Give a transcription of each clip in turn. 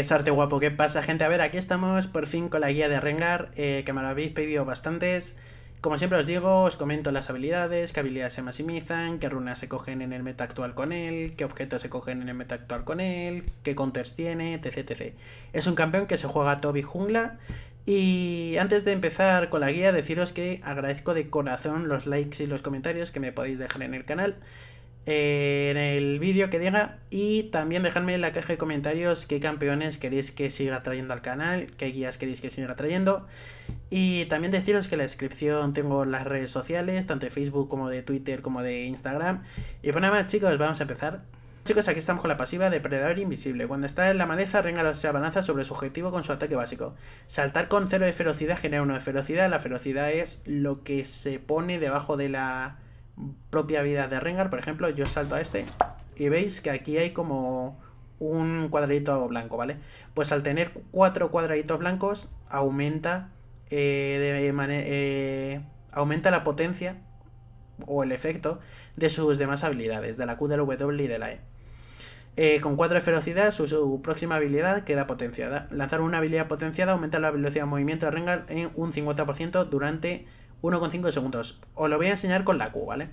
es arte guapo. ¿Qué pasa, gente? A ver, aquí estamos por fin con la guía de Rengar, eh, que me lo habéis pedido bastantes. Como siempre os digo, os comento las habilidades, qué habilidades se maximizan, qué runas se cogen en el meta actual con él, qué objetos se cogen en el meta actual con él, qué counters tiene, etc, etc. Es un campeón que se juega Toby Jungla y antes de empezar con la guía, deciros que agradezco de corazón los likes y los comentarios que me podéis dejar en el canal en el vídeo que diga y también dejadme en la caja de comentarios qué campeones queréis que siga trayendo al canal, qué guías queréis que siga trayendo y también deciros que en la descripción tengo las redes sociales, tanto de Facebook como de Twitter como de Instagram y por pues nada más chicos, vamos a empezar. Chicos, aquí estamos con la pasiva de Predador Invisible. Cuando está en la maleza, Renga se balanza sobre su objetivo con su ataque básico. Saltar con 0 de ferocidad genera 1 de ferocidad. La ferocidad es lo que se pone debajo de la, propia vida de Rengar, por ejemplo, yo salto a este y veis que aquí hay como un cuadradito blanco, ¿vale? Pues al tener cuatro cuadraditos blancos aumenta, eh, de eh, aumenta la potencia o el efecto de sus demás habilidades, de la Q, del W y de la E. Eh, con cuatro de ferocidad, su, su, próxima habilidad queda potenciada. Lanzar una habilidad potenciada aumenta la velocidad de movimiento de Rengar en un 50% durante 1,5 segundos. Os lo voy a enseñar con la Q, ¿vale?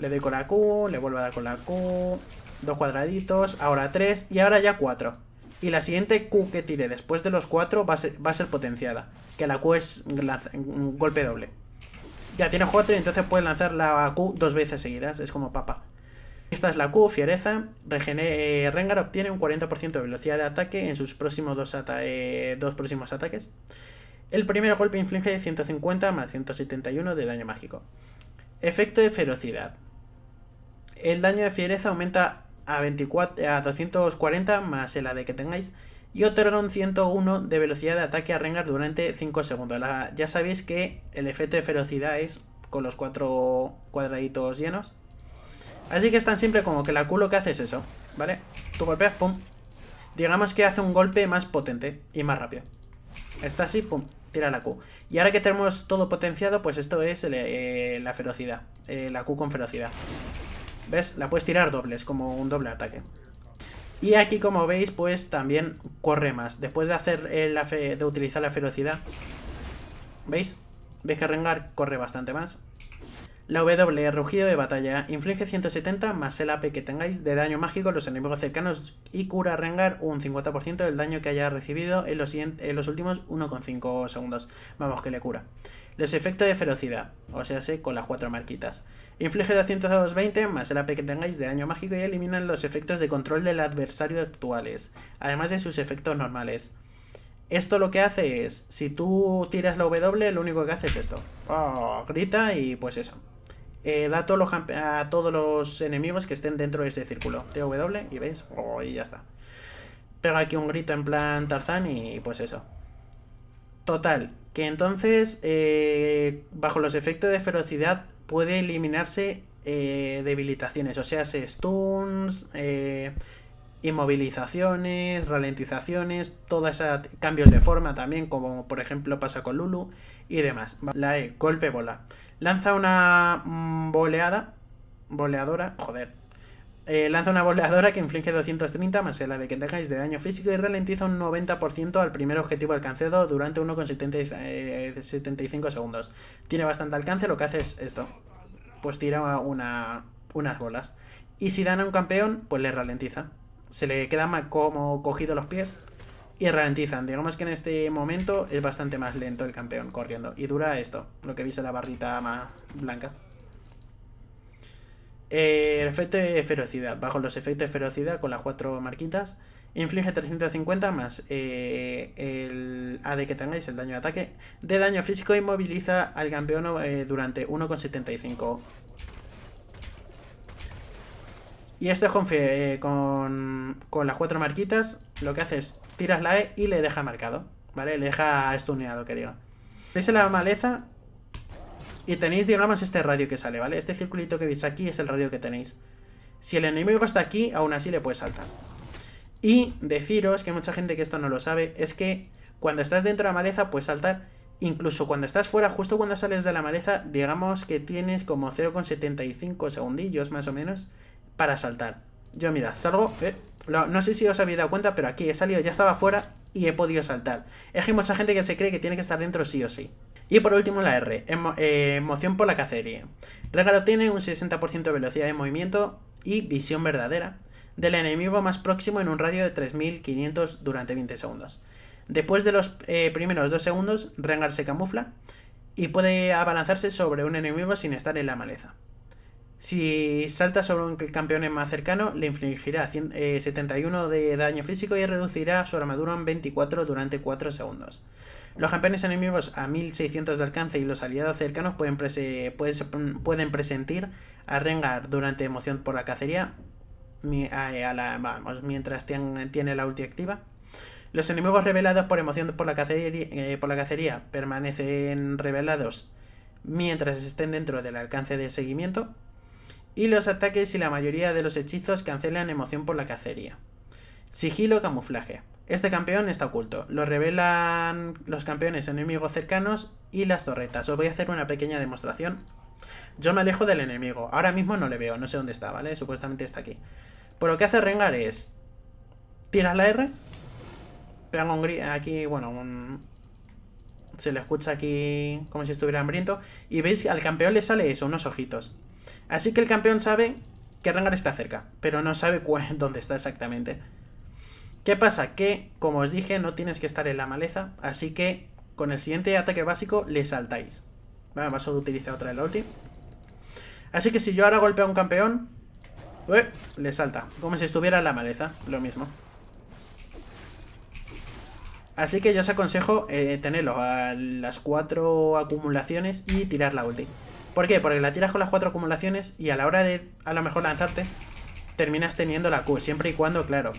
Le doy con la Q, le vuelvo a dar con la Q. Dos cuadraditos, ahora tres y ahora ya cuatro. Y la siguiente Q que tire después de los cuatro va a ser, potenciada. Que la Q es un golpe doble. Ya tiene cuatro y entonces puede lanzar la Q dos veces seguidas. Es como papa. Esta es la Q, fiereza. Eh, Rengar obtiene un 40% de velocidad de ataque en sus próximos dos, eh, dos próximos ataques. El primer golpe inflige 150 más 171 de daño mágico. Efecto de ferocidad. El daño de fiereza aumenta a, 24, a 240 más el AD que tengáis y otorga un 101 de velocidad de ataque a Rengar durante 5 segundos. ya sabéis que el efecto de ferocidad es con los 4 cuadraditos llenos. Así que es tan simple como que la culo que hace es eso, ¿vale? Tú golpeas, pum. Digamos que hace un golpe más potente y más rápido. Está así, pum tira la Q. Y ahora que tenemos todo potenciado, pues esto es eh, la ferocidad. Eh, la Q con ferocidad. ¿Ves? La puedes tirar dobles, como un doble ataque. Y aquí, como veis, pues también corre más. Después de, hacer, eh, la de utilizar la ferocidad, ¿veis? ¿Veis que Rengar corre bastante más? La W Rugido de Batalla inflige 170 más el AP que tengáis de daño mágico a los enemigos cercanos y cura a Rengar un 50% del daño que haya recibido en los, últimos 1,5 segundos. Vamos, que le cura. Los efectos de ferocidad, o sea, se con las cuatro marquitas. Inflige 220 más el AP que tengáis de daño mágico y eliminan los efectos de control del adversario actuales, además de sus efectos normales. Esto lo que hace es, si tú tiras la W, lo único que hace es esto. Oh, grita y pues eso. Eh, da a todos, los a todos los enemigos que estén dentro de ese círculo. TW y veis, oh, y ya está. Pega aquí un grito en plan Tarzán y pues eso. Total, que entonces, eh, bajo los efectos de ferocidad, puede eliminarse eh, debilitaciones, o sea, se stuns, inmovilizaciones, ralentizaciones, todos esos cambios de forma también, como por ejemplo pasa con Lulu y demás. La E, golpe bola. Lanza una mm, boleada. Boleadora. Joder. Eh, lanza una boleadora que inflige 230 más la de que dejáis de daño físico y ralentiza un 90% al primer objetivo alcanzado durante 1,75 eh, segundos. Tiene bastante alcance, lo que hace es esto. Pues tira una, unas bolas. Y si dan a un campeón, pues le ralentiza. Se le queda como cogido los pies y ralentizan. Digamos que en este momento es bastante más lento el campeón corriendo. Y dura esto, lo que veis en la barrita más blanca. el efecto de ferocidad. Bajo los efectos de ferocidad con las cuatro marquitas, inflige 350 más eh, el AD que tengáis, el daño de ataque, de daño físico inmoviliza al campeón eh, durante 1,75. Y esto es con, eh, con, con las cuatro marquitas. Lo que hace es tiras la E y le deja marcado, ¿vale? Le deja estuneado, que diga. Veis la maleza y tenéis, digamos, este radio que sale, ¿vale? Este circulito que veis aquí es el radio que tenéis. Si el enemigo está aquí, aún así le puedes saltar. Y deciros, que mucha gente que esto no lo sabe, es que cuando estás dentro de la maleza puedes saltar. Incluso cuando estás fuera, justo cuando sales de la maleza, digamos que tienes como 0,75 segundillos más o menos para saltar. Yo mirad, salgo... Eh, no sé si os habéis dado cuenta, pero aquí he salido, ya estaba fuera y he podido saltar. Es que hay mucha gente que se cree que tiene que estar dentro sí o sí. Y por último la R, eh, emoción por la cacería. Regalo tiene un 60% de velocidad de movimiento y visión verdadera del enemigo más próximo en un radio de 3500 durante 20 segundos. Después de los eh, primeros 2 segundos, Rengar se camufla y puede abalanzarse sobre un enemigo sin estar en la maleza. Si salta sobre un campeón más cercano, le infligirá 71 eh, de daño físico y reducirá su armadura en 24 durante 4 segundos. Los campeones enemigos a 1600 de alcance y los aliados cercanos pueden, pueden, presentir a Rengar durante emoción por la cacería, vamos, mientras tiene, la ulti activa. Los enemigos revelados por emoción por la cacería eh, permanecen revelados mientras estén dentro del alcance de seguimiento. Y los ataques y la mayoría de los hechizos cancelan emoción por la cacería. Sigilo camuflaje. Este campeón está oculto. Lo revelan los campeones enemigos cercanos y las torretas. Os voy a hacer una pequeña demostración. Yo me alejo del enemigo. Ahora mismo no le veo. No sé dónde está, ¿vale? Supuestamente está aquí. Pero lo que hace Rengar es... tira la R. Pega aquí, bueno, Se le escucha aquí como si estuviera hambriento. Y veis, al campeón le sale eso, unos ojitos. Así que el campeón sabe que Rengar está cerca, pero no sabe dónde está exactamente. ¿Qué pasa? Que, como os dije, no tienes que estar en la maleza, así que con el siguiente ataque básico le saltáis. Vale, vas a utilizar otra de la ulti. Así que si yo ahora golpeo a un campeón, le salta, como si estuviera en la maleza, lo mismo. Así que yo os aconsejo eh, tenerlo a las cuatro acumulaciones y tirar la ulti. ¿Por qué? Porque la tiras con las cuatro acumulaciones y a la hora de a lo mejor lanzarte, terminas teniendo la Q, siempre y cuando, claro,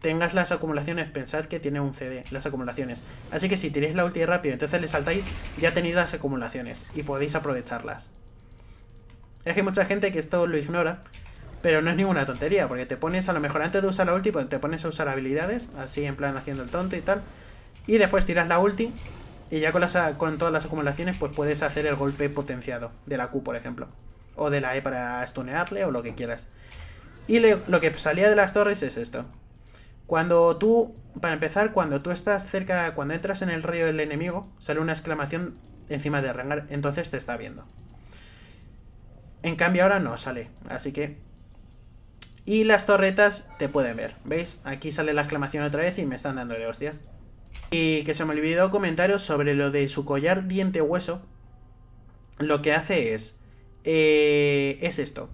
tengas las acumulaciones. Pensad que tiene un CD, las acumulaciones. Así que si tiréis la ulti rápido, entonces le saltáis, ya tenéis las acumulaciones y podéis aprovecharlas. Es que hay mucha gente que esto lo ignora, pero no es ninguna tontería, porque te pones a lo mejor antes de usar la ulti, pues te pones a usar habilidades, así en plan haciendo el tonto y tal. Y después tiras la ulti y ya con, las, todas las acumulaciones, pues puedes hacer el golpe potenciado de la Q, por ejemplo. O de la E para stunearle o lo que quieras. Y lo que salía de las torres es esto. Cuando tú, para empezar, cuando tú estás cerca, cuando entras en el río del enemigo, sale una exclamación encima de Rengar, entonces te está viendo. En cambio ahora no sale, así que... Y las torretas te pueden ver, ¿veis? Aquí sale la exclamación otra vez y me están dando de hostias. Y que se me olvidó comentaros sobre lo de su collar diente-hueso. Lo que hace es... Eh, es esto.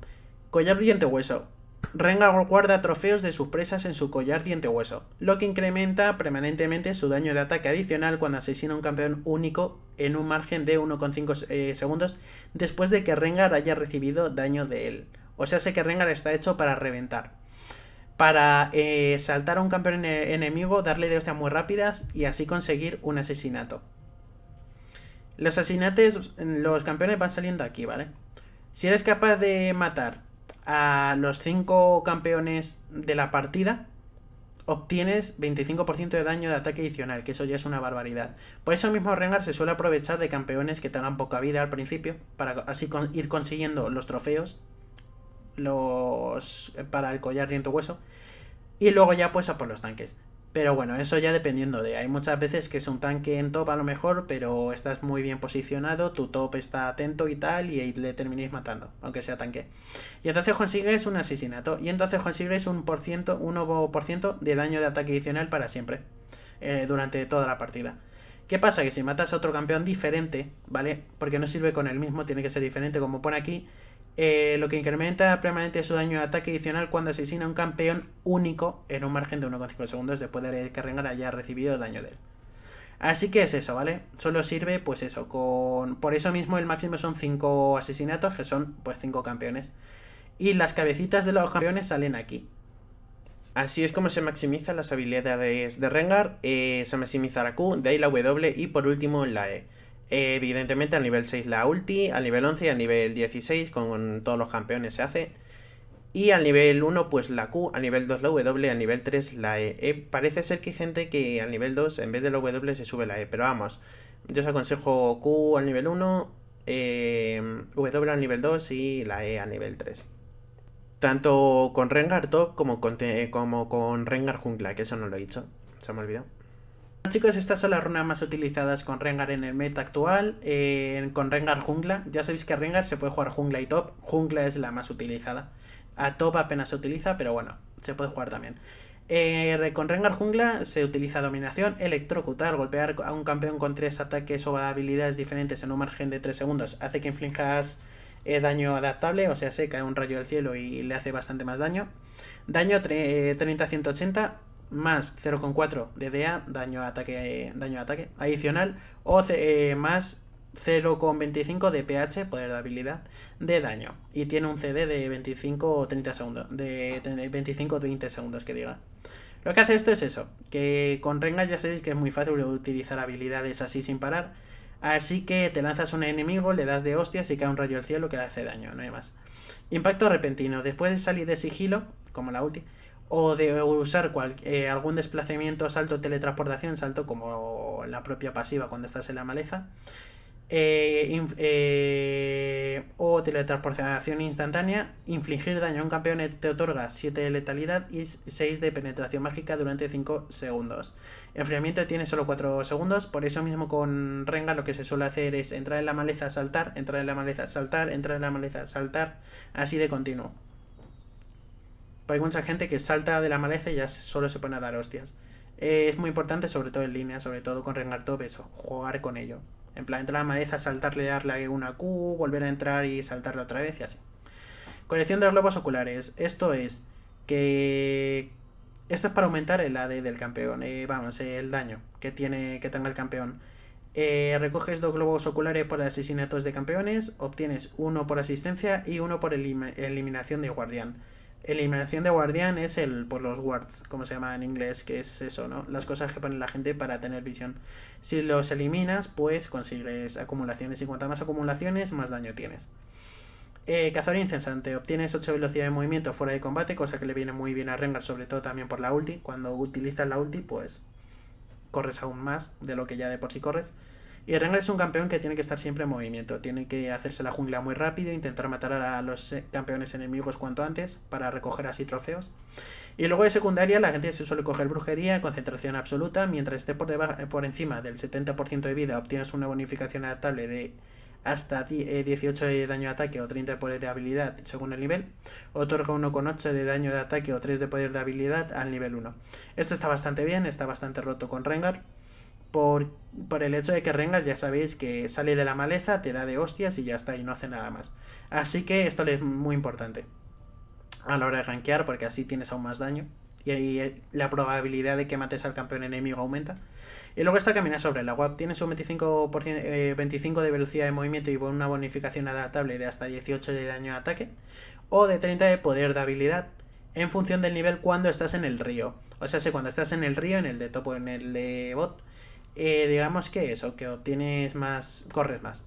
Collar diente-hueso. Rengar guarda trofeos de sus presas en su collar diente-hueso, lo que incrementa permanentemente su daño de ataque adicional cuando asesina a un campeón único en un margen de 1,5 eh, segundos después de que Rengar haya recibido daño de él. O sea, sé que Rengar está hecho para reventar para eh, saltar a un campeón enemigo, darle de hostias muy rápidas y así conseguir un asesinato. Los asesinatos, los campeones van saliendo aquí, ¿vale? Si eres capaz de matar a los 5 campeones de la partida, obtienes 25% de daño de ataque adicional, que eso ya es una barbaridad. Por eso mismo Rengar se suele aprovechar de campeones que tengan poca vida al principio, para así ir consiguiendo los trofeos los eh, para el collar diente hueso y luego ya pues a por los tanques. Pero bueno, eso ya dependiendo de. Hay muchas veces que es un tanque en top a lo mejor, pero estás muy bien posicionado, tu top está atento y tal, y le terminéis matando, aunque sea tanque. Y entonces consigues un asesinato, y entonces consigues un por ciento, 1% de daño de ataque adicional para siempre, eh, durante toda la partida. ¿Qué pasa? Que si matas a otro campeón diferente, ¿vale? Porque no sirve con el mismo, tiene que ser diferente, como pone aquí, eh, lo que incrementa permanentemente su daño de ataque adicional cuando asesina a un campeón único en un margen de 1,5 segundos después de que Rengar haya recibido daño de él. Así que es eso, ¿vale? Solo sirve, pues eso, con... Por eso mismo el máximo son 5 asesinatos, que son, pues, 5 campeones. Y las cabecitas de los campeones salen aquí. Así es como se maximizan las habilidades de Rengar, eh, se maximiza la Q, de ahí la W y por último la E evidentemente al nivel 6 la ulti, al nivel 11 y al nivel 16 con todos los campeones se hace. Y al nivel 1 pues la Q, al nivel 2 la W, al nivel 3 la E. parece ser que hay gente que al nivel 2 en vez de la W se sube la E, pero vamos, yo os aconsejo Q al nivel 1, W al nivel 2 y la E al nivel 3. Tanto con Rengar Top como con, como con Rengar Jungla, que eso no lo he dicho, se me olvidó. Chicos, estas son las runas más utilizadas con Rengar en el meta actual, con Rengar jungla. Ya sabéis que Rengar se puede jugar jungla y top, jungla es la más utilizada. A top apenas se utiliza, pero bueno, se puede jugar también. Eh, con Rengar jungla se utiliza dominación, electrocutar, golpear a un campeón con tres ataques o habilidades diferentes en un margen de 3 segundos. Hace que inflijas eh, daño adaptable, o sea, se cae un rayo del cielo y le hace bastante más daño. Daño 30-180, eh, más 0,4 de DA, daño a ataque, eh, daño ataque adicional, o eh, más 0,25 de PH, poder de habilidad, de daño. Y tiene un CD de 25 o 30 segundos, de 25 o 20 segundos que diga. Lo que hace esto es eso, que con Renga ya sabéis que es muy fácil utilizar habilidades así sin parar, así que te lanzas a un enemigo, le das de hostias y cae un rayo al cielo que le hace daño, no hay más. Impacto repentino, después de salir de sigilo, como la última o de usar eh, algún desplazamiento, salto, teletransportación, salto como la propia pasiva cuando estás en la maleza. Eh, eh, o teletransportación instantánea, infligir daño a un campeón te otorga 7 de letalidad y 6 de penetración mágica durante 5 segundos. Enfriamiento tiene solo 4 segundos, por eso mismo con Renga lo que se suele hacer es entrar en la maleza, saltar, entrar en la maleza, saltar, entrar en la maleza, saltar, así de continuo para hay mucha gente que salta de la maleza y ya solo se pone a dar hostias. Eh, es muy importante, sobre todo en línea, sobre todo con Rengar todo eso, jugar con ello. En plan, entrar a la maleza, saltarle, darle una Q, volver a entrar y saltarle otra vez y así. Colección de globos oculares. Esto es que... Esto es para aumentar el AD del campeón, eh, vamos, el daño que, tiene, que tenga el campeón. Eh, recoges dos globos oculares por asesinatos de campeones, obtienes uno por asistencia y uno por eliminación de guardián. Eliminación de guardián es el por los wards, como se llama en inglés, que es eso, ¿no? Las cosas que pone la gente para tener visión. Si los eliminas, pues consigues acumulaciones y cuanta más acumulaciones, más daño tienes. Eh, cazador incensante, obtienes 8 velocidad de movimiento fuera de combate, cosa que le viene muy bien a Rengar, sobre todo también por la ulti. Cuando utilizas la ulti, pues corres aún más de lo que ya de por sí corres. Y Rengar es un campeón que tiene que estar siempre en movimiento, tiene que hacerse la jungla muy rápido, intentar matar a los eh, campeones enemigos cuanto antes para recoger así trofeos. Y luego de secundaria la agencia se suele coger brujería, concentración absoluta, mientras esté por, por encima del 70% de vida obtienes una bonificación adaptable de hasta 18 eh, de daño de ataque o 30 de poder de habilidad según el nivel, otorga 1,8 de daño de ataque o 3 de poder de habilidad al nivel 1. Esto está bastante bien, está bastante roto con Rengar por, el hecho de que rengas ya sabéis que sale de la maleza, te da de hostias y ya está, y no hace nada más. Así que esto es muy importante a la hora de rankear porque así tienes aún más daño y ahí eh, la probabilidad de que mates al campeón enemigo aumenta. Y luego está Caminar sobre el agua, Tiene un 25%, eh, de velocidad de movimiento y una bonificación adaptable de hasta 18 de daño de ataque o de 30 de poder de habilidad en función del nivel cuando estás en el río. O sea, si cuando estás en el río, en el de topo, en el de bot, eh, digamos que eso, que obtienes más, corres más.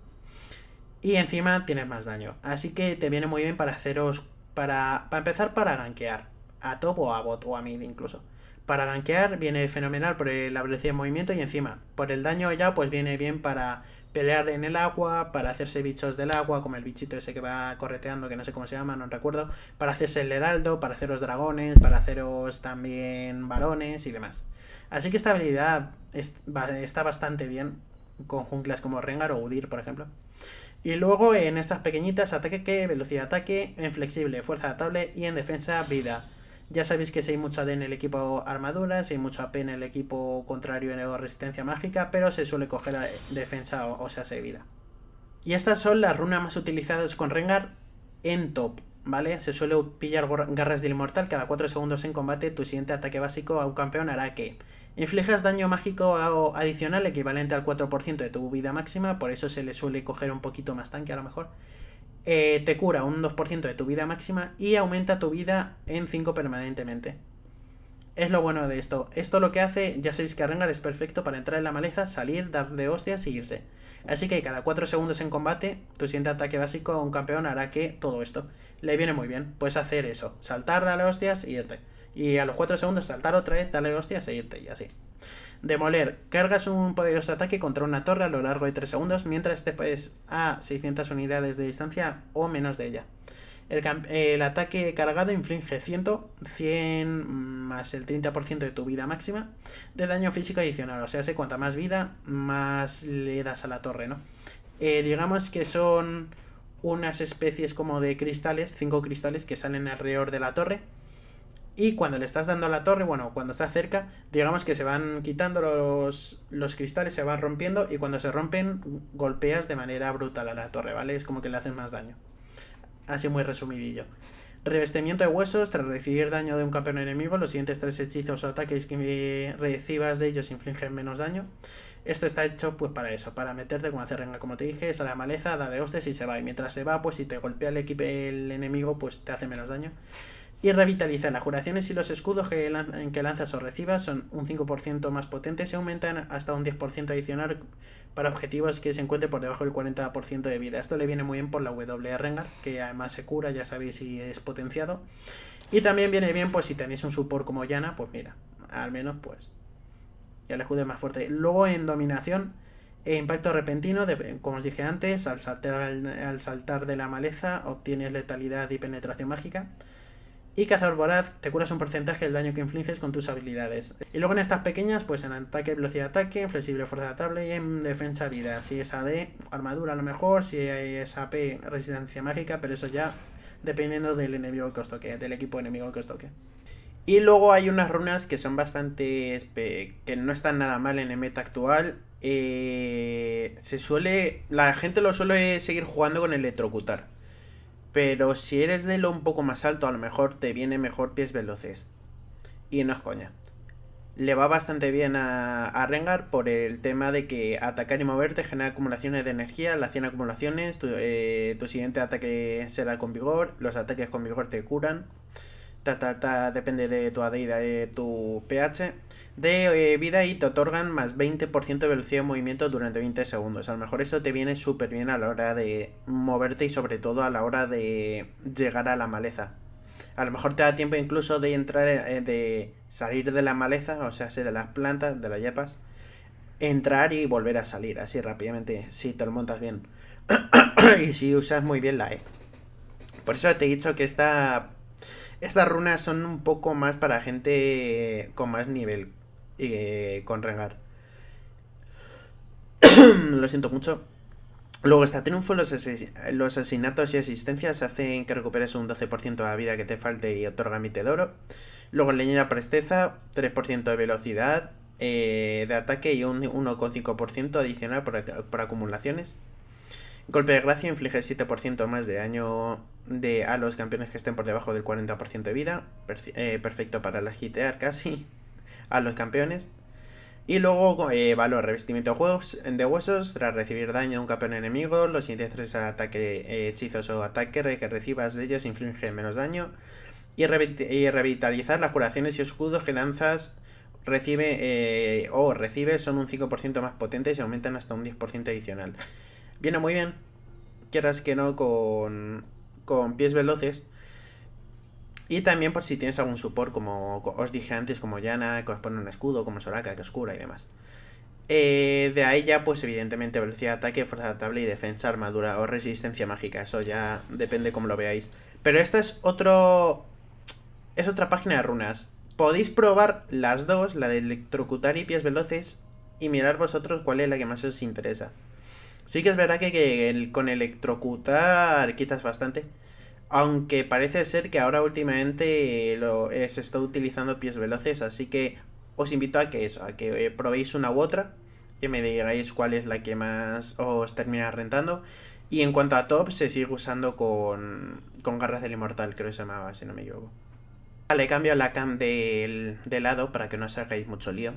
Y encima tienes más daño. Así que te viene muy bien para haceros, para, para empezar para gankear. A top o a bot o a mid incluso. Para gankear viene fenomenal por la velocidad de movimiento y encima por el daño ya pues viene bien para pelear en el agua, para hacerse bichos del agua, como el bichito ese que va correteando, que no sé cómo se llama, no recuerdo, para hacerse el heraldo, para haceros dragones, para haceros también varones y demás. Así que esta habilidad está bastante bien con junglas como Rengar o Udir, por ejemplo. Y luego en estas pequeñitas, ataque que, velocidad de ataque, en flexible, fuerza adaptable y en defensa, vida. Ya sabéis que si hay mucho AD en el equipo armadura, si hay mucho AP en el equipo contrario en resistencia mágica, pero se suele coger defensa o, o sea, se vida. Y estas son las runas más utilizadas con Rengar en top. ¿vale? Se suele pillar garras del inmortal cada 4 segundos en combate. Tu siguiente ataque básico a un campeón hará que daño mágico adicional equivalente al 4% de tu vida máxima, por eso se le suele coger un poquito más tanque a lo mejor. Eh, te cura un 2% de tu vida máxima y aumenta tu vida en 5 permanentemente. Es lo bueno de esto. Esto lo que hace, ya sabéis que Rengar es perfecto para entrar en la maleza, salir, dar de hostias y irse. Así que cada 4 segundos en combate, tu siguiente ataque básico a un campeón hará que todo esto. Le viene muy bien. Puedes hacer eso. Saltar, darle hostias y e irte. Y a los 4 segundos saltar otra vez, darle hostias e irte y así. Demoler. Cargas un poderoso ataque contra una torre a lo largo de 3 segundos mientras te puedes a 600 unidades de distancia o menos de ella. El, ataque cargado inflige 100, 100 más el 30% de tu vida máxima de daño físico adicional. O sea, se cuanta más vida, más le das a la torre, ¿no? Eh, digamos que son unas especies como de cristales, cinco cristales que salen alrededor de la torre. Y cuando le estás dando a la torre, bueno, cuando está cerca, digamos que se van quitando los, los cristales, se van rompiendo y cuando se rompen golpeas de manera brutal a la torre, ¿vale? Es como que le hacen más daño así muy resumidillo. Revestimiento de huesos, tras recibir daño de un campeón enemigo, los siguientes tres hechizos o ataques que recibas de ellos infligen menos daño. Esto está hecho pues para eso, para meterte como hacer renga, como te dije, es a la maleza, da de hostes y se va. Y mientras se va, pues si te golpea el, equipo, el enemigo, pues te hace menos daño. Y revitaliza. Las curaciones y los escudos que, en que lanzas o recibas son un 5% más potentes y aumentan hasta un 10% adicional para objetivos que se encuentren por debajo del 40% de vida. Esto le viene muy bien por la W Rengar, que además se cura, ya sabéis, si es potenciado. Y también viene bien, pues si tenéis un support como Yana, pues mira, al menos pues ya el escudo es más fuerte. Luego en dominación, e impacto repentino, como os dije antes, al saltar, al saltar de la maleza obtienes letalidad y penetración mágica. Y Cazador Voraz, te curas un porcentaje del daño que infliges con tus habilidades. Y luego en estas pequeñas, pues en ataque, velocidad de ataque, flexible, fuerza de atable y en defensa, vida. Si es AD, armadura a lo mejor, si es AP, resistencia mágica, pero eso ya dependiendo del enemigo que os del equipo enemigo que os toque. Y luego hay unas runas que son bastante... que no están nada mal en el meta actual. Eh, se suele... la gente lo suele seguir jugando con electrocutar. Pero si eres de lo un poco más alto, a lo mejor te viene mejor pies veloces. Y no es coña. Le va bastante bien a, Rengar por el tema de que atacar y moverte genera acumulaciones de energía, la 100 acumulaciones, eh, tu, siguiente ataque será con vigor, los ataques con vigor te curan, ta, ta, ta depende de tu AD de tu pH de eh, vida y te otorgan más 20% de velocidad de movimiento durante 20 segundos. A lo mejor eso te viene súper bien a la hora de moverte y sobre todo a la hora de llegar a la maleza. A lo mejor te da tiempo incluso de entrar, eh, de salir de la maleza, o sea, de las plantas, de las yepas, entrar y volver a salir así rápidamente, si te lo montas bien. y si usas muy bien la E. Por eso te he dicho que esta estas runas son un poco más para gente con más nivel. Y eh, con regar Lo siento mucho. Luego está triunfo, los, los asesinatos y asistencias hacen que recuperes un 12% de la vida que te falte y otorga mite de oro. Luego leña presteza, 3% de velocidad eh, de ataque y un 1,5% adicional por, acumulaciones. Golpe de gracia inflige 7% más de daño de, a los campeones que estén por debajo del 40% de vida. Eh, perfecto para las gitear casi a los campeones. Y luego eh, valor, revestimiento juegos de huesos, tras recibir daño de un campeón enemigo, los siguientes tres ataque, eh, hechizos o ataques que recibas de ellos infligen menos daño. Y, revitalizar las curaciones y escudos que lanzas recibe eh, o recibe son un 5% más potentes y aumentan hasta un 10% adicional. Viene muy bien, quieras que no, con, con pies veloces, y también por si tienes algún support, como os dije antes, como Yana, que os pone un escudo, como Soraka, que os cura y demás. Eh, de ahí ya, pues evidentemente, velocidad de ataque, fuerza tabla y defensa, armadura o resistencia mágica. Eso ya depende cómo lo veáis. Pero esta es otro... Es otra página de runas. Podéis probar las dos, la de electrocutar y pies veloces, y mirar vosotros cuál es la que más os interesa. Sí que es verdad que, con electrocutar quitas bastante. Aunque parece ser que ahora últimamente eh, lo, eh, se está utilizando pies veloces, así que os invito a que eso, a que eh, probéis una u otra, y me digáis cuál es la que más os termina rentando. Y en cuanto a top, se sigue usando con, con garras del inmortal, creo que se llamaba, si no me equivoco. Vale, cambio la cam del, de lado para que no os hagáis mucho lío.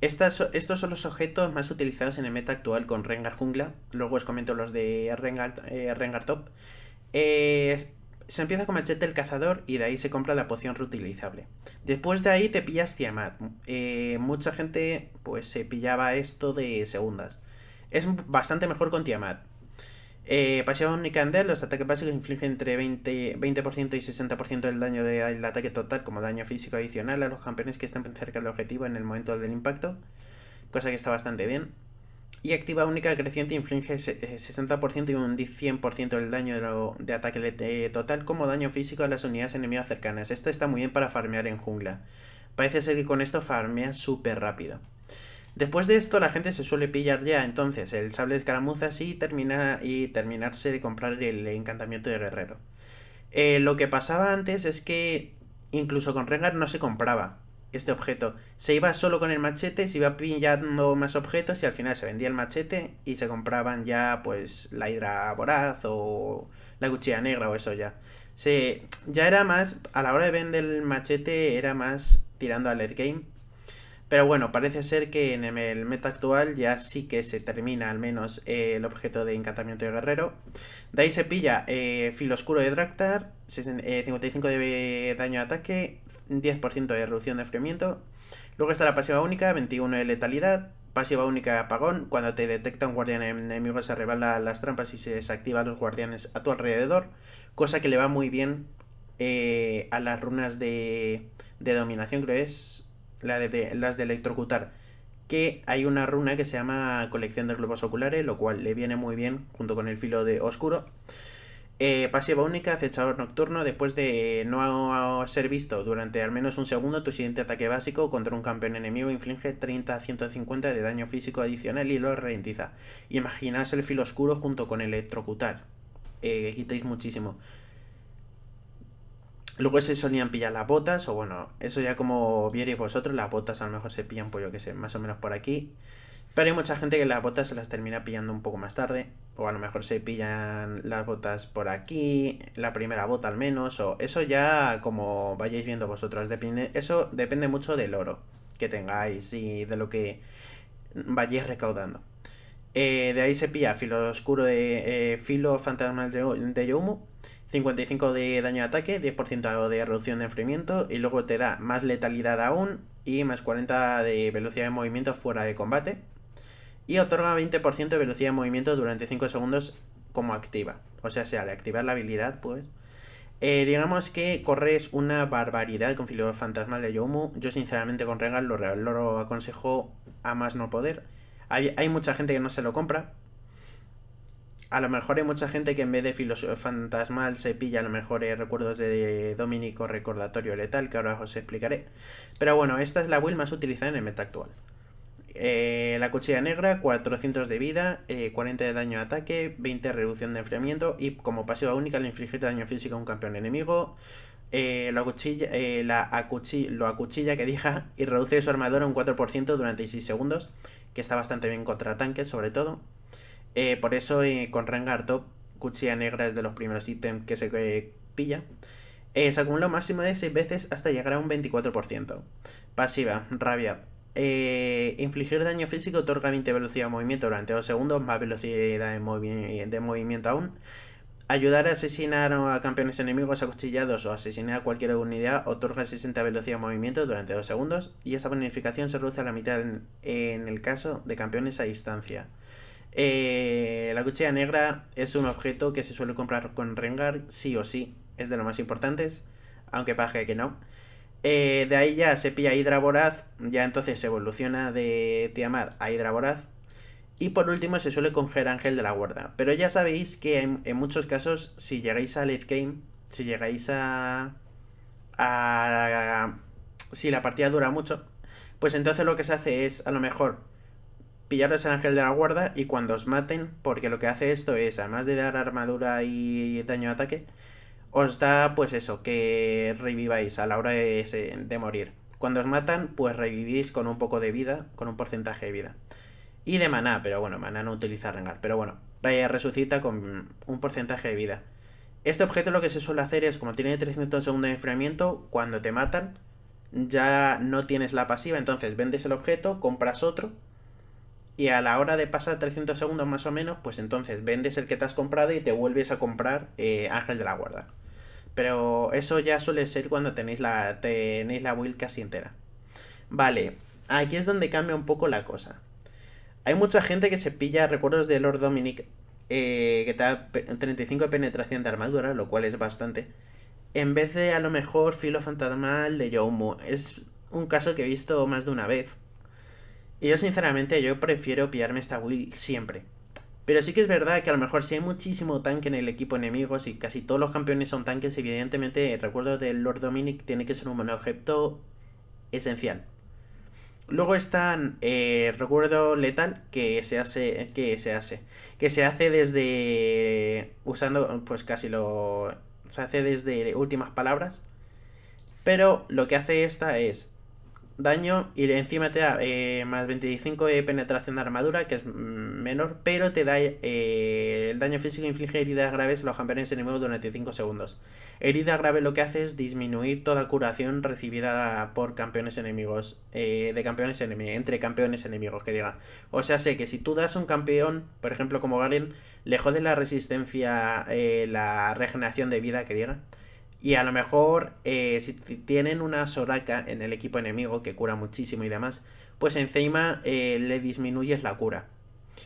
Estas, estos son los objetos más utilizados en el meta actual con Rengar Jungla. Luego os comento los de Rengar, Rengar Top. Eh, se empieza con Machete el Cazador y de ahí se compra la poción reutilizable. Después de ahí te pillas Tiamat. Eh, mucha gente pues se pillaba esto de segundas. Es bastante mejor con Tiamat. Eh, Pasión y los ataques básicos infligen entre 20%, 20 y 60% del daño del ataque total como daño físico adicional a los campeones que están cerca del objetivo en el momento del impacto, cosa que está bastante bien y activa única creciente inflige 60% eh, y un 100% del daño de, ataque total como daño físico a las unidades enemigas cercanas. Esto está muy bien para farmear en jungla. Parece ser que con esto farmea súper rápido. Después de esto la gente se suele pillar ya entonces el sable de escaramuzas y, y terminarse de comprar el encantamiento de guerrero. Eh, lo que pasaba antes es que incluso con Rengar no se compraba este objeto. Se iba solo con el machete, se iba pillando más objetos y al final se vendía el machete y se compraban ya pues la hidra voraz o la cuchilla negra o eso ya. Se, ya era más, a la hora de vender el machete era más tirando al late game. Pero bueno, parece ser que en el meta actual ya sí que se termina al menos eh, el objeto de encantamiento de guerrero. De ahí se pilla eh, filo oscuro de dractar 55 eh, de daño de ataque, 10% de reducción de enfriamiento. Luego está la pasiva única, 21 de letalidad, pasiva única de apagón, cuando te detecta un guardián enemigo se revela las trampas y se desactivan los guardianes a tu alrededor, cosa que le va muy bien eh, a las runas de, dominación, creo que es la las de electrocutar, que hay una runa que se llama colección de globos oculares, lo cual le viene muy bien junto con el filo de oscuro. Eh, pasiva única, acechador nocturno, después de no ser visto durante al menos un segundo, tu siguiente ataque básico contra un campeón enemigo inflige 30 a 150 de daño físico adicional y lo ralentiza. Imaginaos el filo oscuro junto con electrocutar. Eh, muchísimo. Luego se solían pillar las botas, o bueno, eso ya como vierais vosotros, las botas a lo mejor se pillan, pues yo que sé, más o menos por aquí. Pero hay mucha gente que las botas se las termina pillando un poco más tarde, o a lo mejor se pillan las botas por aquí, la primera bota al menos, o eso ya como vayáis viendo vosotros, depende, eso depende mucho del oro que tengáis y de lo que vayáis recaudando. Eh, de ahí se pilla filo oscuro de eh, filo fantasma de, de 55 de daño de ataque, 10% de reducción de enfriamiento y luego te da más letalidad aún y más 40 de velocidad de movimiento fuera de combate y otorga 20% de velocidad de movimiento durante 5 segundos como activa. O sea, sea al activar la habilidad, pues. Eh, digamos que corres una barbaridad con filo Fantasmal de Yomu. Yo, sinceramente, con Regal lo, aconsejo a más no poder. Hay, mucha gente que no se lo compra. A lo mejor hay mucha gente que en vez de filo Fantasmal se pilla a lo mejor eh, recuerdos de Dominico Recordatorio Letal, que ahora os explicaré. Pero bueno, esta es la build más utilizada en el meta actual. Eh, la cuchilla negra, 400 de vida, 40 eh, de daño de ataque, 20 de reducción de enfriamiento y como pasiva única al infligir daño físico a un campeón enemigo. Eh, lo, acuchilla, la lo que deja y reduce su armadura un 4% durante 6 segundos, que está bastante bien contra tanques sobre todo. por eso con Rengar Top, cuchilla negra es de los primeros ítems que se pilla. se acumula un máximo de 6 veces hasta llegar a un 24%. Pasiva, rabia. Eh, infligir daño físico otorga 20 velocidad de movimiento durante 2 segundos, más velocidad de, movimiento aún. Ayudar a asesinar a campeones enemigos acuchillados o asesinar a cualquier unidad otorga 60 velocidad de movimiento durante 2 segundos y esta bonificación se reduce a la mitad en, el caso de campeones a distancia. Eh, la cuchilla negra es un objeto que se suele comprar con Rengar sí o sí, es de los más importantes, aunque paje que no. Eh, de ahí ya se pilla Hidra Voraz, ya entonces se evoluciona de Tiamat a Hidra Voraz. Y por último se suele conger Ángel de la Guarda. Pero ya sabéis que en, muchos casos, si llegáis a late game, si llegáis a, Si la partida dura mucho, pues entonces lo que se hace es, a lo mejor, pillaros el Ángel de la Guarda y cuando os maten, porque lo que hace esto es, además de dar armadura y daño de ataque, os da pues eso, que reviváis a la hora de, morir. Cuando os matan, pues revivís con un poco de vida, con un porcentaje de vida. Y de maná, pero bueno, maná no utiliza Rengar, pero bueno, resucita con un porcentaje de vida. Este objeto lo que se suele hacer es, como tiene 300 segundos de enfriamiento, cuando te matan, ya no tienes la pasiva, entonces vendes el objeto, compras otro, y a la hora de pasar 300 segundos más o menos, pues entonces vendes el que te has comprado y te vuelves a comprar eh, Ángel de la Guarda. Pero eso ya suele ser cuando tenéis la, tenéis la build casi entera. Vale, aquí es donde cambia un poco la cosa. Hay mucha gente que se pilla recuerdos de Lord Dominic eh, que da 35 de penetración de armadura, lo cual es bastante. En vez de a lo mejor filo fantasmal de Yomu. Es un caso que he visto más de una vez. Y yo sinceramente yo prefiero pillarme esta build siempre. Pero sí que es verdad que a lo mejor si hay muchísimo tanque en el equipo enemigo, si casi todos los campeones son tanques, evidentemente el recuerdo del Lord Dominic tiene que ser un objeto esencial. Luego están el eh, recuerdo letal que se hace que se hace que se hace desde usando pues casi lo se hace desde últimas palabras, pero lo que hace esta es daño y encima te da eh, más 25 de penetración de armadura, que es menor, pero te da eh, el daño físico inflige heridas graves a los campeones enemigos durante 5 segundos. Herida grave lo que hace es disminuir toda curación recibida por campeones enemigos, eh, de campeones enemigos, entre campeones enemigos, que diga. O sea, sé que si tú das a un campeón, por ejemplo como Galen, le jode la resistencia, la regeneración de vida, que diga y a lo mejor eh, si tienen una Soraka en el equipo enemigo que cura muchísimo y demás, pues encima eh, le disminuyes la cura.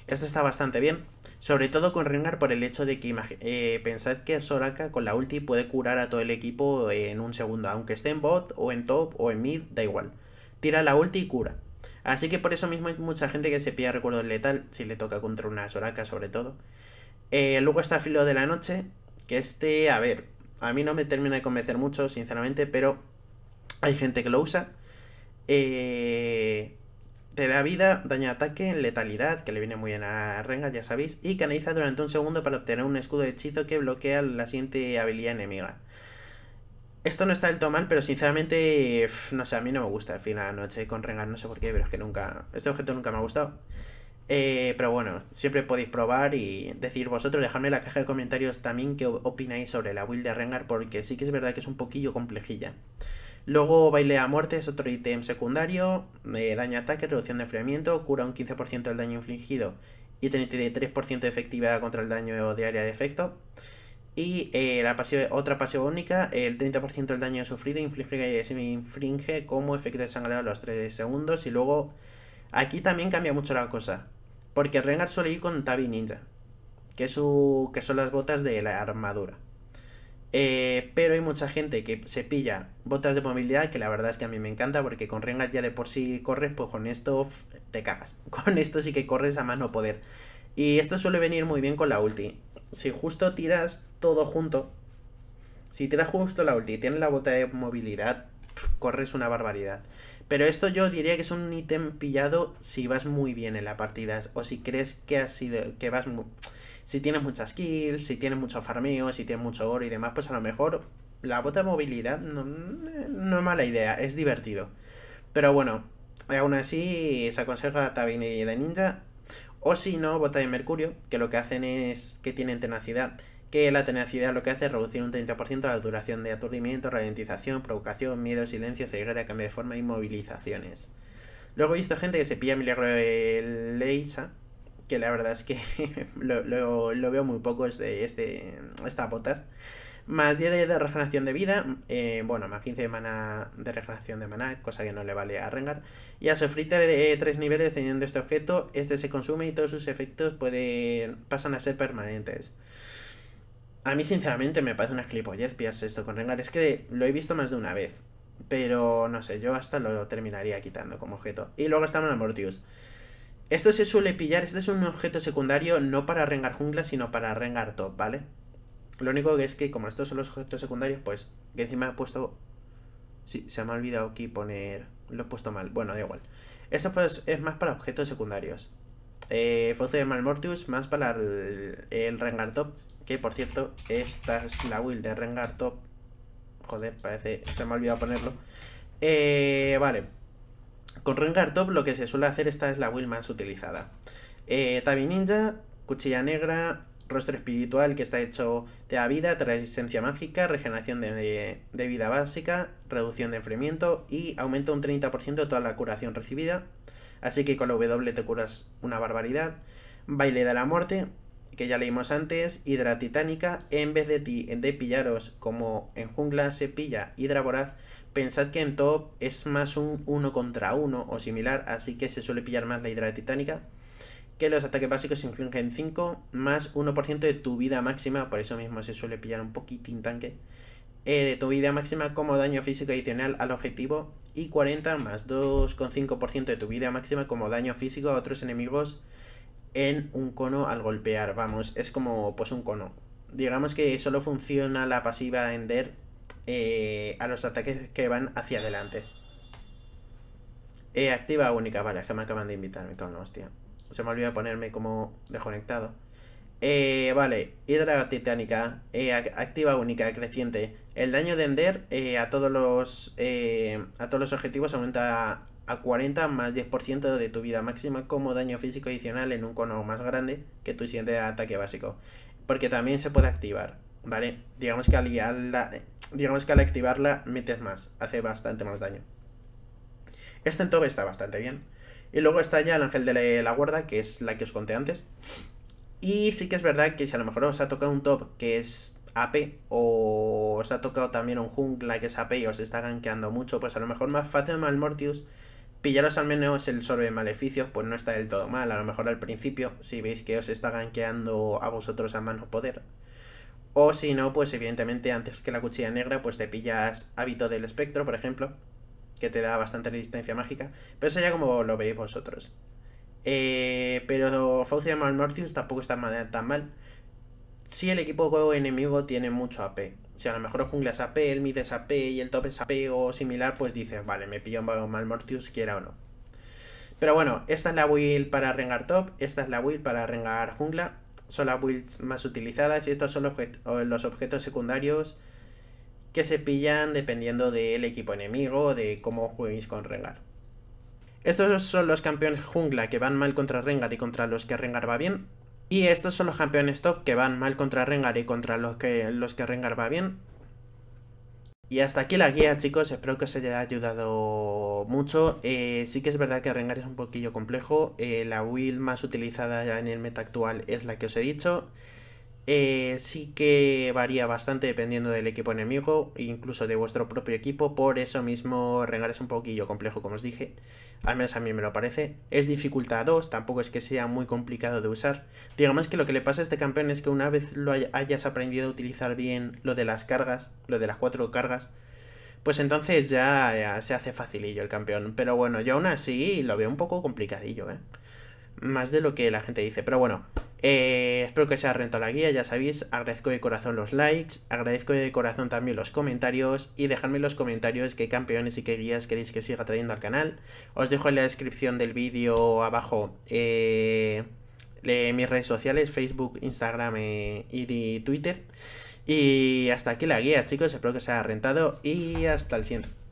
Esto está bastante bien, sobre todo con Rengar por el hecho de que eh, pensad que Soraka con la ulti puede curar a todo el equipo en un segundo, aunque esté en bot o en top o en mid, da igual. Tira la ulti y cura. Así que por eso mismo hay mucha gente que se pilla recuerdo letal, si le toca contra una Soraka sobre todo. luego está Filo de la Noche, que este, a ver, a mí no me termina de convencer mucho, sinceramente, pero hay gente que lo usa. Eh, te da vida, daño de ataque, letalidad, que le viene muy bien a Rengar, ya sabéis, y canaliza durante un segundo para obtener un escudo de hechizo que bloquea la siguiente habilidad enemiga. Esto no está del todo mal, pero sinceramente, no sé, a mí no me gusta Al fin de la noche con Rengar, no sé por qué, pero es que nunca, este objeto nunca me ha gustado. Eh, pero bueno, siempre podéis probar y decir vosotros, dejadme en la caja de comentarios también qué opináis sobre la build de Rengar, porque sí que es verdad que es un poquillo complejilla. Luego baile a muerte es otro ítem secundario, eh, daño ataque, reducción de enfriamiento, cura un 15% del daño infligido y 33% de efectividad contra el daño de área de efecto. Y eh, la otra pasiva única, el 30% del daño sufrido inflige, eh, se infringe como efecto de sangrado a los 3 segundos. Y luego aquí también cambia mucho la cosa. Porque Rengar suele ir con Tabi Ninja, que, su, que son las botas de la armadura. Eh, pero hay mucha gente que se pilla botas de movilidad, que la verdad es que a mí me encanta, porque con Rengar ya de por sí corres, pues con esto te cagas. Con esto sí que corres a más no poder. Y esto suele venir muy bien con la ulti. Si justo tiras todo junto, si tiras justo la ulti y tienes la bota de movilidad, corres una barbaridad. Pero esto yo diría que es un ítem pillado si vas muy bien en la partida o si crees que has sido que vas si tienes muchas kills, si tienes mucho farmeo, si tienes mucho oro y demás, pues a lo mejor la bota de movilidad no, es mala idea, es divertido. Pero bueno, aún así se aconseja Tabini de Ninja o si no, bota de mercurio, que lo que hacen es que tienen tenacidad que la tenacidad lo que hace es reducir un 30% la duración de aturdimiento, ralentización, provocación, miedo, silencio, ceguera, cambio de forma y movilizaciones. Luego he visto gente que se pilla Milagro de Leisa, que la verdad es que lo, veo muy poco este, este, esta botas. Más 10 de regeneración de vida, eh, bueno, más 15 de, mana, de regeneración de mana, cosa que no le vale a Rengar. Y a Sofriter, eh, tres niveles teniendo este objeto, este se consume y todos sus efectos pasan a ser permanentes. A mí, sinceramente, me parece una clipollez pillarse esto con Rengar. Es que lo he visto más de una vez. Pero no sé, yo hasta lo terminaría quitando como objeto. Y luego está Mortius. Esto se suele pillar, este es un objeto secundario no para Rengar jungla, sino para Rengar top, ¿vale? Lo único que es que como estos son los objetos secundarios, pues que encima he puesto... Sí, se me ha olvidado aquí poner... Lo he puesto mal, bueno, da igual. Esto pues, es más para objetos secundarios. Eh, Foce de Malmortius, más para el Rengar top, que por cierto, esta es la will de Rengar Top. Joder, parece. Se me ha olvidado ponerlo. Eh, vale. Con Rengar Top lo que se suele hacer, esta es la build más utilizada. Eh, Tabi Ninja, Cuchilla Negra, Rostro Espiritual que está hecho de la vida, Resistencia Mágica, Regeneración de, Vida Básica, Reducción de Enfriamiento y aumenta un 30% de toda la curación recibida. Así que con la W te curas una barbaridad. Baile de la Muerte, que ya leímos antes, Hidra Titánica, en vez de, ti, pillaros como en jungla se pilla Hidra Voraz, pensad que en top es más un uno contra uno o similar, así que se suele pillar más la Hidra Titánica, que los ataques básicos infligen 5 más 1% de tu vida máxima, por eso mismo se suele pillar un poquitín tanque, eh, de tu vida máxima como daño físico adicional al objetivo y 40 más 2,5% de tu vida máxima como daño físico a otros enemigos en un cono al golpear. Vamos, es como pues un cono. Digamos que solo funciona la pasiva Ender eh, a los ataques que van hacia adelante. Eh, activa única, vale, es que me acaban de invitar, me cago hostia. Se me olvidó ponerme como desconectado. Eh, vale, Hidra Titánica, activa única, creciente. El daño de Ender a, todos los, a todos los objetivos aumenta a 40 más 10% de tu vida máxima como daño físico adicional en un cono más grande que tu siguiente ataque básico. Porque también se puede activar, ¿vale? Digamos que al, digamos que al activarla metes más, hace bastante más daño. Este en top está bastante bien. Y luego está ya el ángel de la guarda, que es la que os conté antes. Y sí que es verdad que si a lo mejor os ha tocado un top que es AP o os ha tocado también un jungla que es AP y os está ganqueando mucho, pues a lo mejor más fácil Malmortius Mortius Pillaros al menos el sorbe de maleficios, pues no está del todo mal. A lo mejor al principio, si veis que os está ganqueando a vosotros a mano poder. O si no, pues evidentemente antes que la cuchilla negra, pues te pillas hábito del espectro, por ejemplo, que te da bastante resistencia mágica. Pero eso ya como lo veis vosotros. Eh, pero Fauci de Malmortius tampoco está tan mal. Si el equipo enemigo tiene mucho AP, si a lo mejor jungla es AP, el mid es AP y el top es AP o similar, pues dices, vale, me pillo un Mortius, quiera o no. Pero bueno, esta es la build para rengar top, esta es la build para rengar jungla, son las builds más utilizadas y estos son los, objetos secundarios que se pillan dependiendo del equipo enemigo de cómo juguéis con rengar. Estos son los campeones jungla que van mal contra rengar y contra los que rengar va bien, y estos son los campeones top que van mal contra Rengar y contra los que, los que Rengar va bien. Y hasta aquí la guía, chicos. Espero que os haya ayudado mucho. Eh, sí que es verdad que Rengar es un poquillo complejo. Eh, la build más utilizada ya en el meta actual es la que os he dicho. Eh, sí que varía bastante dependiendo del equipo enemigo, incluso de vuestro propio equipo, por eso mismo Rengar es un poquillo complejo, como os dije, al menos a mí me lo parece. Es dificultad 2, tampoco es que sea muy complicado de usar. Digamos que lo que le pasa a este campeón es que una vez lo hayas aprendido a utilizar bien lo de las cargas, lo de las cuatro cargas, pues entonces ya, se hace facilillo el campeón. Pero bueno, yo aún así lo veo un poco complicadillo, ¿eh? Más de lo que la gente dice, pero bueno, eh, espero que os haya rentado la guía, ya sabéis, agradezco de corazón los likes, agradezco de corazón también los comentarios y dejadme en los comentarios qué campeones y qué guías queréis que siga trayendo al canal. Os dejo en la descripción del vídeo abajo eh, mis redes sociales, Facebook, Instagram eh, y Twitter. Y hasta aquí la guía chicos, espero que os haya rentado y hasta el siguiente.